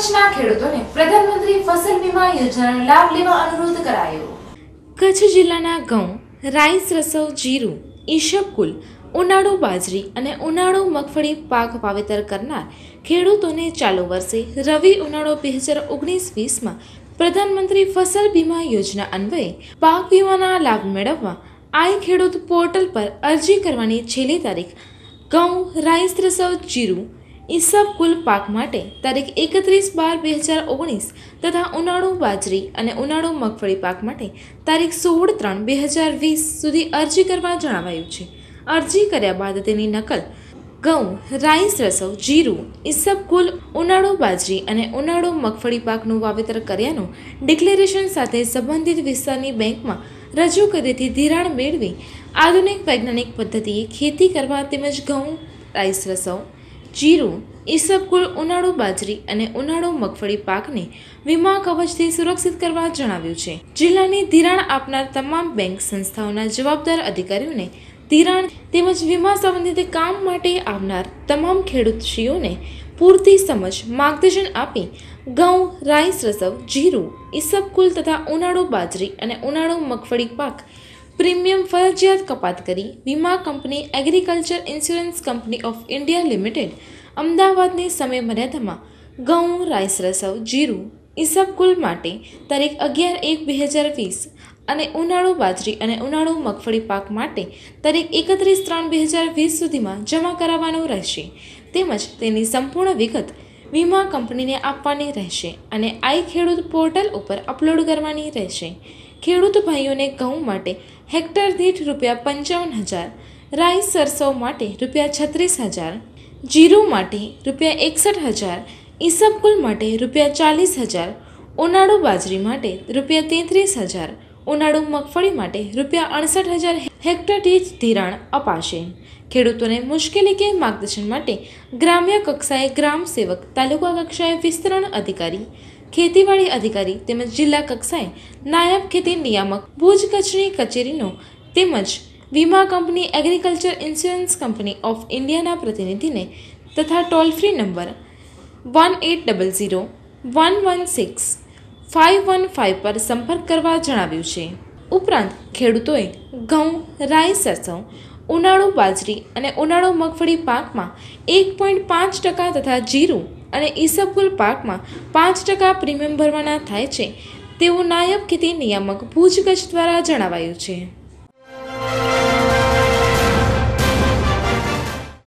કચ્છના ખેડૂતોને પ્રધાનમંત્રી ફસલ વીમા યોજનાનો લાભ લેવા અનુરોધ કરાયો કચ્છ જિલ્લાના ઘઉં રાઈસ રસવ જીરું ઈશબકુલ ઉનાળુ બાજરી અને ઉનાળુ મગફળી પાક વાવેતર કરનાર ખેડૂતોને ચાલુ વર્ષે રવિ ઉનાળો બે હજાર ઓગણીસ વીસમાં પ્રધાનમંત્રી ફસલ વીમા યોજના અન્વયે પાક વીમાના લાભ મેળવવા આઈ ખેડૂત પોર્ટલ પર અરજી કરવાની છેલ્લી તારીખ ઘઉં રાઈસ રસવ જીરું ઈસબ કુલ પાક માટે તારીખ એકત્રીસ બાર બે હજાર ઓગણીસ તથા ઉનાળુ બાજરી અને ઉનાળુ મગફળી પાક માટે તારીખ સોળ ત્રણ બે હજાર વીસ સુધી અરજી કરવા જણાવાયું છે અરજી કર્યા બાદ તેની નકલ ઘઉં રાઈસ રસવ જીરું કુલ ઉનાળો બાજરી અને ઉનાળુ મગફળી પાકનું વાવેતર કર્યાનું ડિક્લેરેશન સાથે સંબંધિત વિસ્તારની બેંકમાં રજૂ કરેથી ધિરાણ મેળવી આધુનિક વૈજ્ઞાનિક પદ્ધતિએ ખેતી કરવા તેમજ ઘઉં રાઈસ રસવ જીરું ઈસબ કુલ ઉનાળુ બાજરી અને ઉનાળુ મગફળી પાકને વીમા કવચથી સુરક્ષિત કરવા જણાવ્યું છે જિલ્લાની ધિરાણ આપનાર તમામ બેંક સંસ્થાઓના જવાબદાર અધિકારીઓને ધિરાણ તેમજ વીમા સંબંધિત કામ માટે આવનાર તમામ ખેડૂતશ્રીઓને પૂરતી સમજ માર્ગદર્શન આપી ઘઉં રાઈસ રસવ જીરું ઈસબકુલ તથા ઉનાળુ બાજરી અને ઉનાળુ મગફળી પાક પ્રીમિયમ ફરજિયાત કપાત કરી વીમા company agriculture insurance company of India limited અમદાવાદની સમય મર્યાદામાં ઘઉં રાઈસ રસવ જીરું ઈસબગુલ માટે તારીખ અગિયાર એક બે હજાર વીસ અને ઉનાળુ બાજરી અને ઉનાળુ મગફળી પાક માટે તારીખ એકત્રીસ ત્રણ બે હજાર વીસ સુધીમાં જમા કરાવવાનું રહેશે તેમજ તેની સંપૂર્ણ વિગત વીમા કંપનીને આપવાની રહેશે અને આઈ ખેડૂત પોર્ટલ ઉપર અપલોડ કરવાની રહેશે ખેડૂત ભાઈઓને ઘઉં માટે હેક્ટર દીઠ રૂપિયા પંચાવન હજાર રાઈસ સરસો માટે રૂપિયા છત્રીસ હજાર જીરું માટે રૂપિયા એકસઠ હજાર ઈસબગુલ માટે રૂપિયા ચાલીસ હજાર ઉનાળુ બાજરી માટે રૂપિયા તેત્રીસ હજાર ઉનાળુ મગફળી માટે રૂપિયા અડસઠ હજાર હેક્ટર દીઠ ધિરાણ અપાશે ખેડૂતોને મુશ્કેલી કે માર્ગદર્શન માટે ગ્રામ્ય કક્ષાએ ગ્રામ સેવક તાલુકા કક્ષાએ વિસ્તરણ અધિકારી ખેતીવાડી અધિકારી તેમજ જિલ્લા કક્ષાએ નાયબ ખેતી નિયામક ભુજ કચ્છની કચેરીનો તેમજ વીમા company agriculture insurance company of ઇન્ડિયાના પ્રતિનિધિને તથા toll free number one eight double zero one one six five one five પર સંપર્ક કરવા જણાવ્યું છે ઉપરાંત ખેડૂતોએ ઘઉં રાઈ સરસવ ઉનાળુ બાજરી અને ઉનાળુ મગફળી પાકમાં એક પોઈન્ટ પાંચ ટકા તથા જીરું અને ઈસબગુલ પાકમાં પાંચ ટકા પ્રીમિયમ ભરવાના થાય છે તેવું નાયબ ખેતી નિયામક ભુજ કચ્છ દ્વારા જણાવાયું છે